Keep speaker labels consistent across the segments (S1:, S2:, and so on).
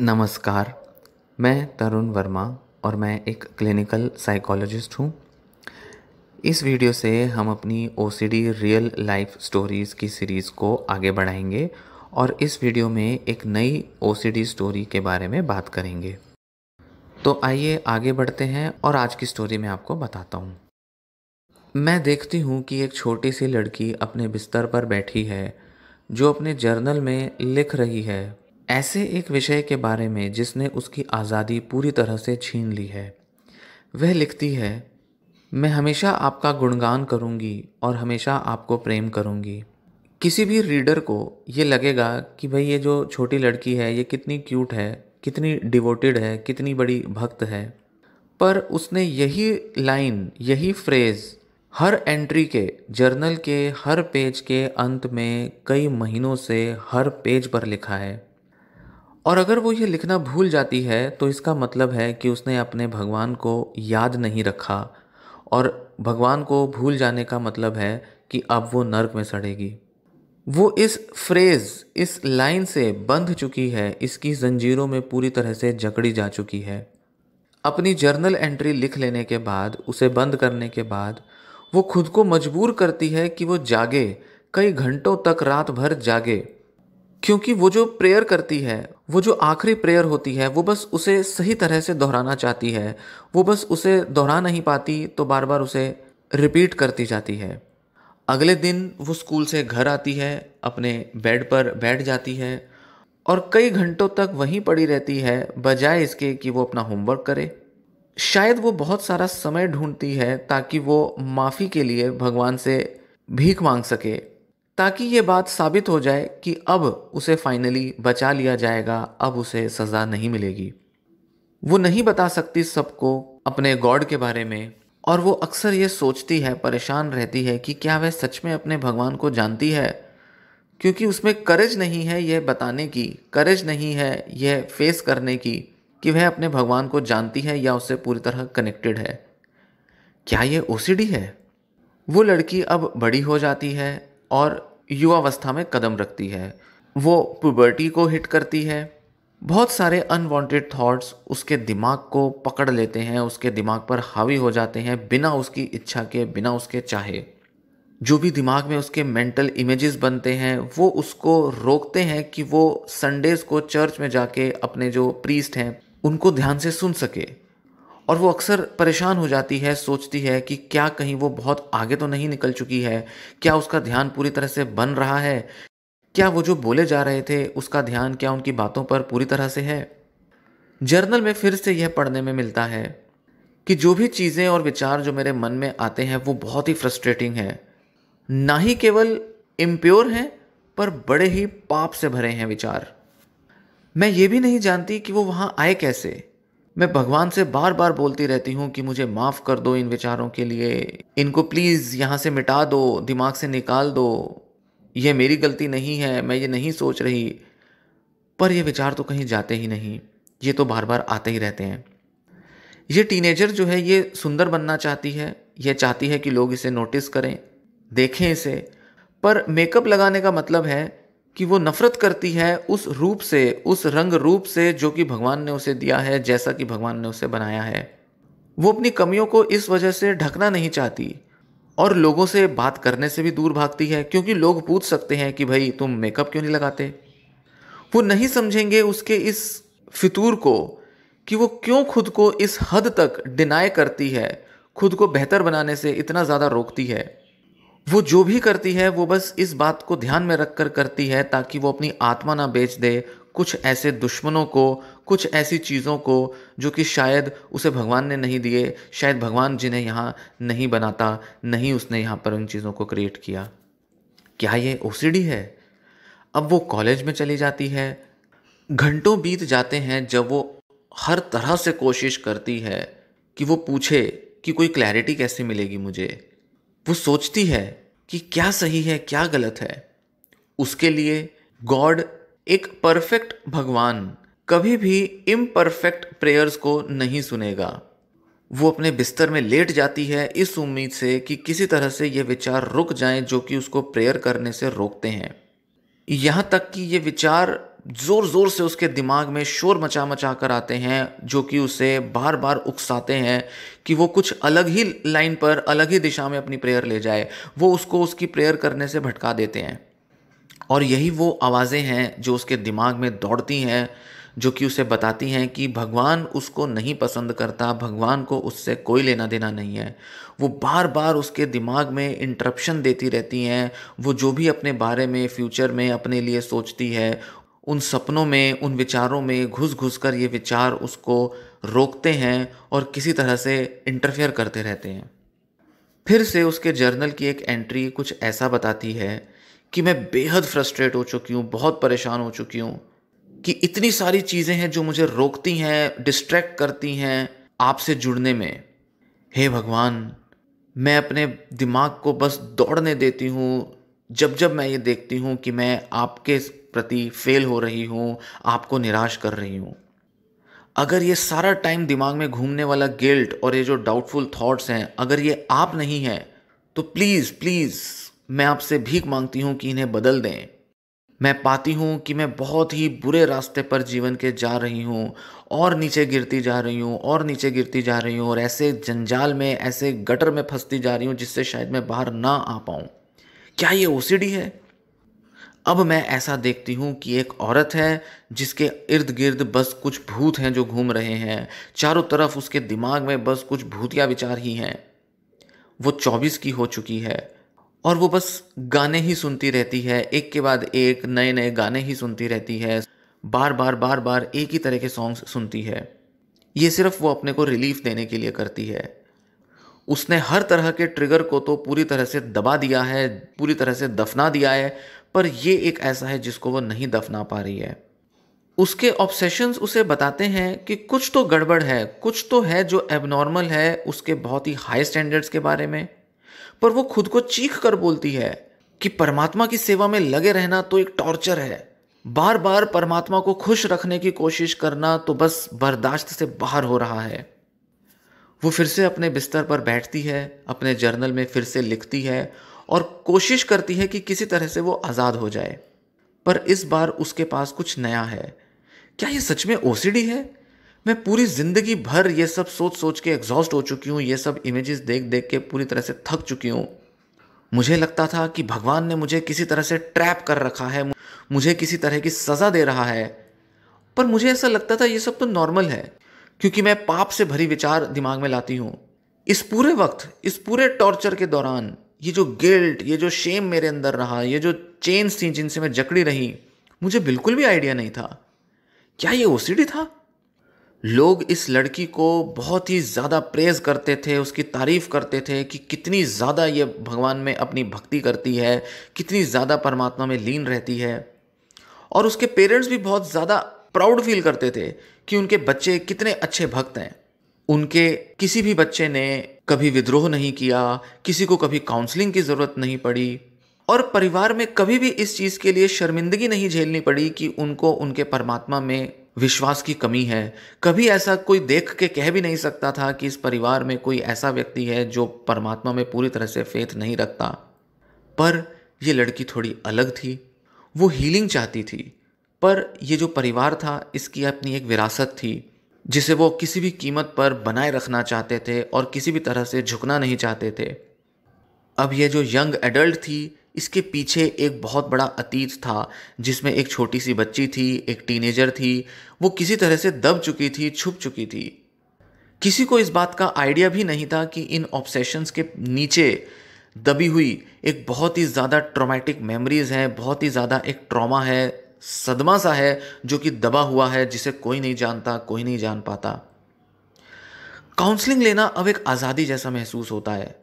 S1: नमस्कार मैं तरुण वर्मा और मैं एक क्लिनिकल साइकोलॉजिस्ट हूँ इस वीडियो से हम अपनी ओ रियल लाइफ स्टोरीज़ की सीरीज़ को आगे बढ़ाएंगे और इस वीडियो में एक नई ओ स्टोरी के बारे में बात करेंगे तो आइए आगे बढ़ते हैं और आज की स्टोरी मैं आपको बताता हूँ मैं देखती हूँ कि एक छोटी सी लड़की अपने बिस्तर पर बैठी है जो अपने जर्नल में लिख रही है ऐसे एक विषय के बारे में जिसने उसकी आज़ादी पूरी तरह से छीन ली है वह लिखती है मैं हमेशा आपका गुणगान करूंगी और हमेशा आपको प्रेम करूंगी किसी भी रीडर को ये लगेगा कि भाई ये जो छोटी लड़की है ये कितनी क्यूट है कितनी डिवोटेड है कितनी बड़ी भक्त है पर उसने यही लाइन यही फ्रेज़ हर एंट्री के जर्नल के हर पेज के अंत में कई महीनों से हर पेज पर लिखा है और अगर वो ये लिखना भूल जाती है तो इसका मतलब है कि उसने अपने भगवान को याद नहीं रखा और भगवान को भूल जाने का मतलब है कि अब वो नर्क में सड़ेगी वो इस फ्रेज़ इस लाइन से बंध चुकी है इसकी जंजीरों में पूरी तरह से जकड़ी जा चुकी है अपनी जर्नल एंट्री लिख लेने के बाद उसे बंद करने के बाद वो खुद को मजबूर करती है कि वो जागे कई घंटों तक रात भर जागे क्योंकि वो जो प्रेयर करती है वो जो आखिरी प्रेयर होती है वो बस उसे सही तरह से दोहराना चाहती है वो बस उसे दोहरा नहीं पाती तो बार बार उसे रिपीट करती जाती है अगले दिन वो स्कूल से घर आती है अपने बेड पर बैठ जाती है और कई घंटों तक वहीं पड़ी रहती है बजाय इसके कि वो अपना होमवर्क करे शायद वो बहुत सारा समय ढूंढती है ताकि वो माफ़ी के लिए भगवान से भीख मांग सके ताकि ये बात साबित हो जाए कि अब उसे फाइनली बचा लिया जाएगा अब उसे सज़ा नहीं मिलेगी वो नहीं बता सकती सबको अपने गॉड के बारे में और वो अक्सर ये सोचती है परेशान रहती है कि क्या वह सच में अपने भगवान को जानती है क्योंकि उसमें करेज नहीं है यह बताने की करेज नहीं है यह फेस करने की कि वह अपने भगवान को जानती है या उससे पूरी तरह कनेक्टेड है क्या यह ओ है वो लड़की अब बड़ी हो जाती है और युवावस्था में कदम रखती है वो प्यूबर्टी को हिट करती है बहुत सारे अनवांटेड थॉट्स उसके दिमाग को पकड़ लेते हैं उसके दिमाग पर हावी हो जाते हैं बिना उसकी इच्छा के बिना उसके चाहे जो भी दिमाग में उसके मेंटल इमेजेस बनते हैं वो उसको रोकते हैं कि वो संडेज़ को चर्च में जाके अपने जो प्रीस्ट हैं उनको ध्यान से सुन सके और वो अक्सर परेशान हो जाती है सोचती है कि क्या कहीं वो बहुत आगे तो नहीं निकल चुकी है क्या उसका ध्यान पूरी तरह से बन रहा है क्या वो जो बोले जा रहे थे उसका ध्यान क्या उनकी बातों पर पूरी तरह से है जर्नल में फिर से यह पढ़ने में मिलता है कि जो भी चीज़ें और विचार जो मेरे मन में आते हैं वो बहुत ही फ्रस्ट्रेटिंग है ना ही केवल इम्प्योर हैं पर बड़े ही पाप से भरे हैं विचार मैं ये भी नहीं जानती कि वो वहाँ आए कैसे मैं भगवान से बार बार बोलती रहती हूँ कि मुझे माफ़ कर दो इन विचारों के लिए इनको प्लीज़ यहाँ से मिटा दो दिमाग से निकाल दो यह मेरी गलती नहीं है मैं ये नहीं सोच रही पर ये विचार तो कहीं जाते ही नहीं ये तो बार बार आते ही रहते हैं ये टीनेजर जो है ये सुंदर बनना चाहती है यह चाहती है कि लोग इसे नोटिस करें देखें इसे पर मेकअप लगाने का मतलब है कि वो नफरत करती है उस रूप से उस रंग रूप से जो कि भगवान ने उसे दिया है जैसा कि भगवान ने उसे बनाया है वो अपनी कमियों को इस वजह से ढकना नहीं चाहती और लोगों से बात करने से भी दूर भागती है क्योंकि लोग पूछ सकते हैं कि भाई तुम मेकअप क्यों नहीं लगाते वो नहीं समझेंगे उसके इस फितूर को कि वो क्यों खुद को इस हद तक डिनाई करती है खुद को बेहतर बनाने से इतना ज़्यादा रोकती है वो जो भी करती है वो बस इस बात को ध्यान में रख कर करती है ताकि वो अपनी आत्मा ना बेच दे कुछ ऐसे दुश्मनों को कुछ ऐसी चीज़ों को जो कि शायद उसे भगवान ने नहीं दिए शायद भगवान जिन्हें यहाँ नहीं बनाता नहीं उसने यहाँ पर उन चीज़ों को क्रिएट किया क्या ये ओ है अब वो कॉलेज में चली जाती है घंटों बीत जाते हैं जब वो हर तरह से कोशिश करती है कि वो पूछे कि कोई क्लैरिटी कैसे मिलेगी मुझे वो सोचती है कि क्या सही है क्या गलत है उसके लिए गॉड एक परफेक्ट भगवान कभी भी इम परफेक्ट प्रेयर्स को नहीं सुनेगा वो अपने बिस्तर में लेट जाती है इस उम्मीद से कि किसी तरह से ये विचार रुक जाएं जो कि उसको प्रेयर करने से रोकते हैं यहाँ तक कि ये विचार ज़ोर ज़ोर से उसके दिमाग में शोर मचा मचा कर आते हैं जो कि उसे बार बार उकसाते हैं कि वो कुछ अलग ही लाइन पर अलग ही दिशा में अपनी प्रेयर ले जाए वो उसको उसकी प्रेयर करने से भटका देते हैं और यही वो आवाज़ें हैं जो उसके दिमाग में दौड़ती हैं जो कि उसे बताती हैं कि भगवान उसको नहीं पसंद करता भगवान को उससे कोई लेना देना नहीं है वो बार बार उसके दिमाग में इंटरप्शन देती रहती हैं वो जो भी अपने बारे में फ्यूचर में अपने लिए सोचती है उन सपनों में उन विचारों में घुस घुस कर ये विचार उसको रोकते हैं और किसी तरह से इंटरफेयर करते रहते हैं फिर से उसके जर्नल की एक एंट्री कुछ ऐसा बताती है कि मैं बेहद फ्रस्ट्रेट हो चुकी हूँ बहुत परेशान हो चुकी हूँ कि इतनी सारी चीज़ें हैं जो मुझे रोकती हैं डिस्ट्रैक्ट करती हैं आपसे जुड़ने में हे भगवान मैं अपने दिमाग को बस दौड़ने देती हूँ जब जब मैं ये देखती हूँ कि मैं आपके प्रति फेल हो रही हूँ आपको निराश कर रही हूँ अगर ये सारा टाइम दिमाग में घूमने वाला गिल्ट और ये जो डाउटफुल थॉट्स हैं अगर ये आप नहीं हैं तो प्लीज़ प्लीज़ मैं आपसे भीख मांगती हूँ कि इन्हें बदल दें मैं पाती हूँ कि मैं बहुत ही बुरे रास्ते पर जीवन के जा रही हूँ और नीचे गिरती जा रही हूँ और नीचे गिरती जा रही हूँ और ऐसे जंजाल में ऐसे गटर में फंसती जा रही हूँ जिससे शायद मैं बाहर ना आ पाऊँ क्या ये ओ है अब मैं ऐसा देखती हूँ कि एक औरत है जिसके इर्द गिर्द बस कुछ भूत हैं जो घूम रहे हैं चारों तरफ उसके दिमाग में बस कुछ भूतिया विचार ही हैं वो चौबीस की हो चुकी है और वो बस गाने ही सुनती रहती है एक के बाद एक नए नए गाने ही सुनती रहती है बार बार बार बार एक ही तरह के सॉन्ग्स सुनती है ये सिर्फ वो अपने को रिलीफ देने के लिए करती है उसने हर तरह के ट्रिगर को तो पूरी तरह से दबा दिया है पूरी तरह से दफना दिया है पर यह एक ऐसा है जिसको वो नहीं दफना पा रही है उसके ऑब्सेशंस उसे बताते हैं कि कुछ तो गड़बड़ है कुछ तो है जो एबनॉर्मल है उसके बहुत ही हाई स्टैंडर्ड्स के बारे में पर वो खुद को चीख कर बोलती है कि परमात्मा की सेवा में लगे रहना तो एक टॉर्चर है बार बार परमात्मा को खुश रखने की कोशिश करना तो बस बर्दाश्त से बाहर हो रहा है वो फिर से अपने बिस्तर पर बैठती है अपने जर्नल में फिर से लिखती है और कोशिश करती है कि किसी तरह से वो आज़ाद हो जाए पर इस बार उसके पास कुछ नया है क्या ये सच में ओ है मैं पूरी ज़िंदगी भर ये सब सोच सोच के एग्जॉस्ट हो चुकी हूँ ये सब इमेजेस देख देख के पूरी तरह से थक चुकी हूँ मुझे लगता था कि भगवान ने मुझे किसी तरह से ट्रैप कर रखा है मुझे किसी तरह की सज़ा दे रहा है पर मुझे ऐसा लगता था ये सब तो नॉर्मल है क्योंकि मैं पाप से भरी विचार दिमाग में लाती हूँ इस पूरे वक्त इस पूरे टॉर्चर के दौरान ये जो गिल्ट ये जो शेम मेरे अंदर रहा ये जो चेन्स थी जिनसे मैं जकड़ी रही मुझे बिल्कुल भी आइडिया नहीं था क्या ये ओ था लोग इस लड़की को बहुत ही ज़्यादा प्रेज़ करते थे उसकी तारीफ़ करते थे कि कितनी ज़्यादा ये भगवान में अपनी भक्ति करती है कितनी ज़्यादा परमात्मा में लीन रहती है और उसके पेरेंट्स भी बहुत ज़्यादा प्राउड फील करते थे कि उनके बच्चे कितने अच्छे भक्त हैं उनके किसी भी बच्चे ने कभी विद्रोह नहीं किया किसी को कभी काउंसलिंग की ज़रूरत नहीं पड़ी और परिवार में कभी भी इस चीज़ के लिए शर्मिंदगी नहीं झेलनी पड़ी कि उनको उनके परमात्मा में विश्वास की कमी है कभी ऐसा कोई देख के कह भी नहीं सकता था कि इस परिवार में कोई ऐसा व्यक्ति है जो परमात्मा में पूरी तरह से फेथ नहीं रखता पर यह लड़की थोड़ी अलग थी वो हीलिंग चाहती थी पर ये जो परिवार था इसकी अपनी एक विरासत थी जिसे वो किसी भी कीमत पर बनाए रखना चाहते थे और किसी भी तरह से झुकना नहीं चाहते थे अब ये जो यंग एडल्ट थी इसके पीछे एक बहुत बड़ा अतीत था जिसमें एक छोटी सी बच्ची थी एक टीनेजर थी वो किसी तरह से दब चुकी थी छुप चुकी थी किसी को इस बात का आइडिया भी नहीं था कि इन ऑब्सेशंस के नीचे दबी हुई एक बहुत ही ज़्यादा ट्रॉमेटिक मेमोरीज़ हैं बहुत ही ज़्यादा एक ट्रॉमा है सदमा सा है जो कि दबा हुआ है जिसे कोई नहीं जानता कोई नहीं जान पाता काउंसलिंग लेना अब एक आज़ादी जैसा महसूस होता है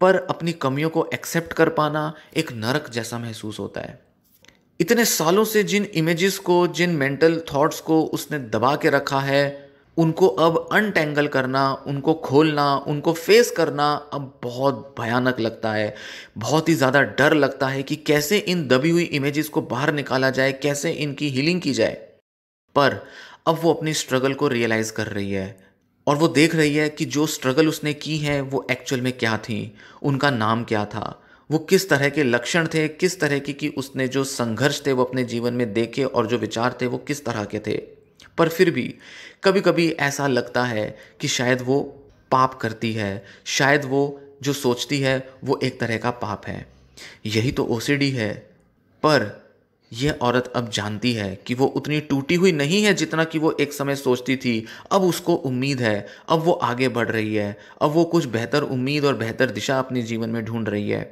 S1: पर अपनी कमियों को एक्सेप्ट कर पाना एक नरक जैसा महसूस होता है इतने सालों से जिन इमेजेस को जिन मेंटल थॉट्स को उसने दबा के रखा है उनको अब अनटेंगल करना उनको खोलना उनको फेस करना अब बहुत भयानक लगता है बहुत ही ज़्यादा डर लगता है कि कैसे इन दबी हुई इमेजेस को बाहर निकाला जाए कैसे इनकी हीलिंग की जाए पर अब वो अपनी स्ट्रगल को रियलाइज़ कर रही है और वो देख रही है कि जो स्ट्रगल उसने की है वो एक्चुअल में क्या थी उनका नाम क्या था वो किस तरह के लक्षण थे किस तरह की कि उसने जो संघर्ष थे वो अपने जीवन में देखे और जो विचार थे वो किस तरह के थे पर फिर भी कभी कभी ऐसा लगता है कि शायद वो पाप करती है शायद वो जो सोचती है वो एक तरह का पाप है यही तो ओ है पर यह औरत अब जानती है कि वो उतनी टूटी हुई नहीं है जितना कि वो एक समय सोचती थी अब उसको उम्मीद है अब वो आगे बढ़ रही है अब वो कुछ बेहतर उम्मीद और बेहतर दिशा अपने जीवन में ढूंढ रही है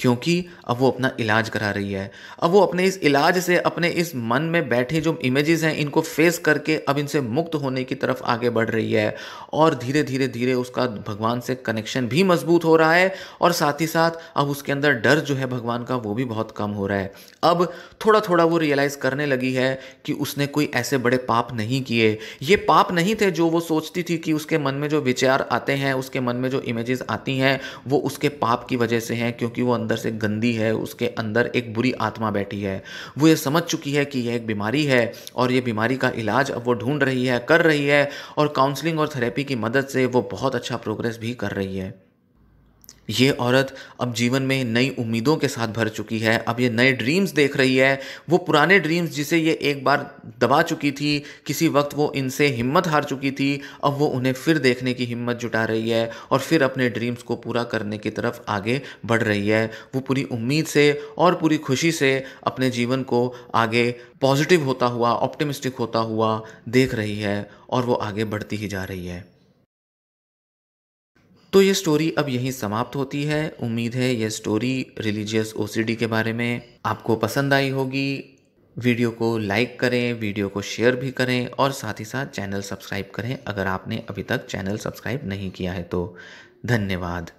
S1: क्योंकि अब वो अपना इलाज करा रही है अब वो अपने इस इलाज से अपने इस मन में बैठे जो इमेजेस हैं इनको फेस करके अब इनसे मुक्त होने की तरफ आगे बढ़ रही है और धीरे धीरे धीरे उसका भगवान से कनेक्शन भी मजबूत हो रहा है और साथ ही साथ अब उसके अंदर डर जो है भगवान का वो भी बहुत कम हो रहा है अब थोड़ा थोड़ा वो रियलाइज़ करने लगी है कि उसने कोई ऐसे बड़े पाप नहीं किए ये पाप नहीं थे जो वो सोचती थी कि उसके मन में जो विचार आते हैं उसके मन में जो इमेजेस आती हैं वो उसके पाप की वजह से हैं क्योंकि वो अंदर से गंदी है उसके अंदर एक बुरी आत्मा बैठी है वो ये समझ चुकी है कि यह एक बीमारी है और ये बीमारी का इलाज अब वो ढूंढ रही है कर रही है और काउंसलिंग और थेरेपी की मदद से वो बहुत अच्छा प्रोग्रेस भी कर रही है ये औरत अब जीवन में नई उम्मीदों के साथ भर चुकी है अब ये नए ड्रीम्स देख रही है वो पुराने ड्रीम्स जिसे ये एक बार दबा चुकी थी किसी वक्त वो इनसे हिम्मत हार चुकी थी अब वो उन्हें फिर देखने की हिम्मत जुटा रही है और फिर अपने ड्रीम्स को पूरा करने की तरफ आगे बढ़ रही है वो पूरी उम्मीद से और पूरी खुशी से अपने जीवन को आगे पॉजिटिव होता हुआ ऑप्टिमिस्टिक होता हुआ देख रही है और वो आगे बढ़ती ही जा रही है तो ये स्टोरी अब यहीं समाप्त होती है उम्मीद है ये स्टोरी रिलीजियस ओ के बारे में आपको पसंद आई होगी वीडियो को लाइक करें वीडियो को शेयर भी करें और साथ ही साथ चैनल सब्सक्राइब करें अगर आपने अभी तक चैनल सब्सक्राइब नहीं किया है तो धन्यवाद